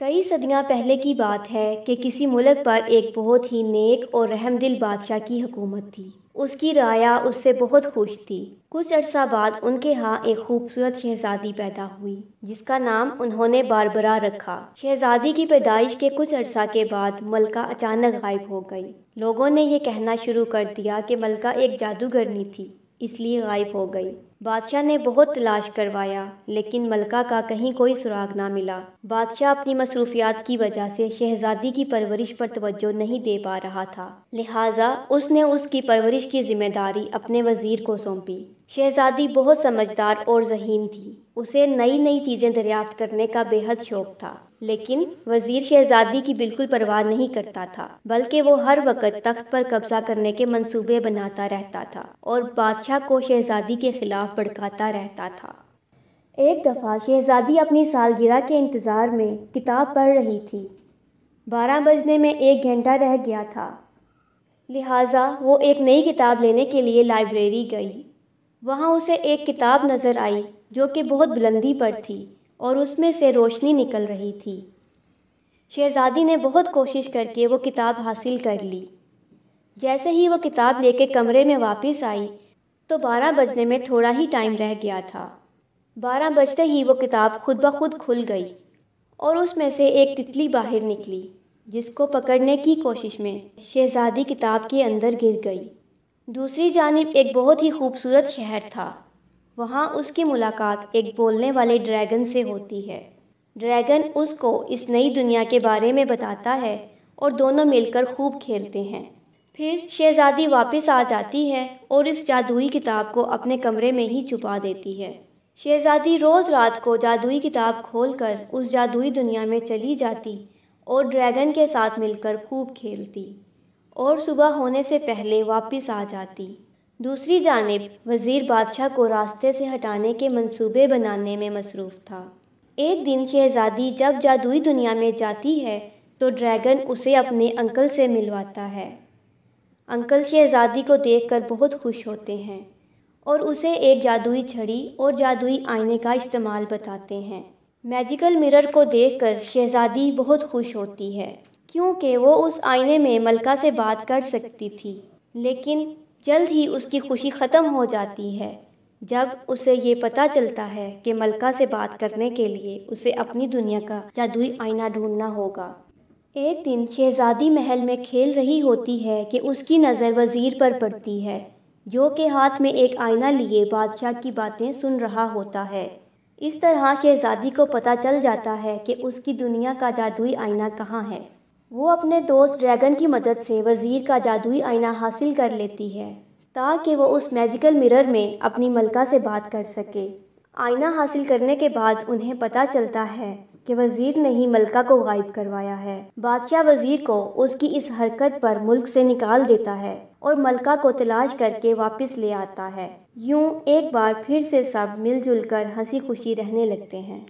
कई सदियां पहले की बात है कि किसी मुल्क पर एक बहुत ही नेक और रहमदिल बादशाह की हुकूमत थी उसकी राया उससे बहुत खुश थी कुछ अरसा बाद उनके यहाँ एक खूबसूरत शहजादी पैदा हुई जिसका नाम उन्होंने बारबरा रखा शहजादी की पैदाइश के कुछ अरसा के बाद मलका अचानक गायब हो गई लोगों ने यह कहना शुरू कर दिया कि मलका एक जादूगरनी थी इसलिए गायब हो गई बादशाह ने बहुत तलाश करवाया लेकिन मलका का कहीं कोई सुराग ना मिला बादशाह अपनी मसरूफियात की वजह से शहजादी की परवरिश पर तवज्जो नहीं दे पा रहा था लिहाजा उसने उसकी परवरिश की जिम्मेदारी अपने वजीर को सौंपी शहजादी बहुत समझदार और जहीन थी उसे नई नई चीज़ें दरियाफ्त करने का बेहद शौक था लेकिन वजीर शहजादी की बिल्कुल परवाह नहीं करता था बल्कि वो हर वक्त तख्त पर कब्जा करने के मंसूबे बनाता रहता था और बादशाह को शहजादी के खिलाफ भड़काता रहता था एक दफ़ा शहज़ादी अपनी सालगिरह के इंतज़ार में किताब पढ़ रही थी बारह बजने में एक घंटा रह गया था लिहाजा वो एक नई किताब लेने के लिए लाइब्रेरी गई वहाँ उसे एक किताब नज़र आई जो कि बहुत बुलंदी पर थी और उसमें से रोशनी निकल रही थी शहज़ादी ने बहुत कोशिश करके वो किताब हासिल कर ली जैसे ही वो किताब लेके कमरे में वापस आई तो बारह बजने में थोड़ा ही टाइम रह गया था बारह बजते ही वो किताब खुद ब खुद खुल गई और उसमें से एक तितली बाहर निकली जिसको पकड़ने की कोशिश में शहजादी किताब के अंदर गिर गई दूसरी जानब एक बहुत ही खूबसूरत शहर था वहाँ उसकी मुलाकात एक बोलने वाले ड्रैगन से होती है ड्रैगन उसको इस नई दुनिया के बारे में बताता है और दोनों मिलकर खूब खेलते हैं फिर शहज़ादी वापस आ जाती है और इस जादुई किताब को अपने कमरे में ही छुपा देती है शहज़ादी रोज़ रात को जादुई किताब खोलकर उस जादुई दुनिया में चली जाती और ड्रैगन के साथ मिलकर खूब खेलती और सुबह होने से पहले वापस आ जाती दूसरी जानब वज़ीर बादशाह को रास्ते से हटाने के मंसूबे बनाने में मसरूफ़ था एक दिन शहज़ादी जब जादुई दुनिया में जाती है तो ड्रैगन उसे अपने अंकल से मिलवाता है अंकल शहजादी को को देखकर बहुत खुश होते हैं और उसे एक जादुई छड़ी और जादुई आईने का इस्तेमाल बताते हैं मैजिकल मिरर को देखकर शहज़ादी बहुत खुश होती है क्योंकि वो उस आईने में मलका से बात कर सकती थी लेकिन जल्द ही उसकी खुशी ख़त्म हो जाती है जब उसे ये पता चलता है कि मलका से बात करने के लिए उसे अपनी दुनिया का जादुई आईना ढूंढना होगा एक दिन शहज़ादी महल में खेल रही होती है कि उसकी नज़र वज़ीर पर पड़ती है जो के हाथ में एक आईना लिए बादशाह की बातें सुन रहा होता है इस तरह शहज़ादी को पता चल जाता है कि उसकी दुनिया का जादुई आईना कहाँ है वो अपने दोस्त ड्रैगन की मदद से वज़ीर का जादुई आईना हासिल कर लेती है ताकि वो उस मैजिकल मिरर में अपनी मलका से बात कर सके आईना हासिल करने के बाद उन्हें पता चलता है कि वजीर ने ही मलका को गायब करवाया है बादशाह वजीर को उसकी इस हरकत पर मुल्क से निकाल देता है और मलका को तलाश करके वापस ले आता है यूं एक बार फिर से सब मिलजुल कर हंसी खुशी रहने लगते हैं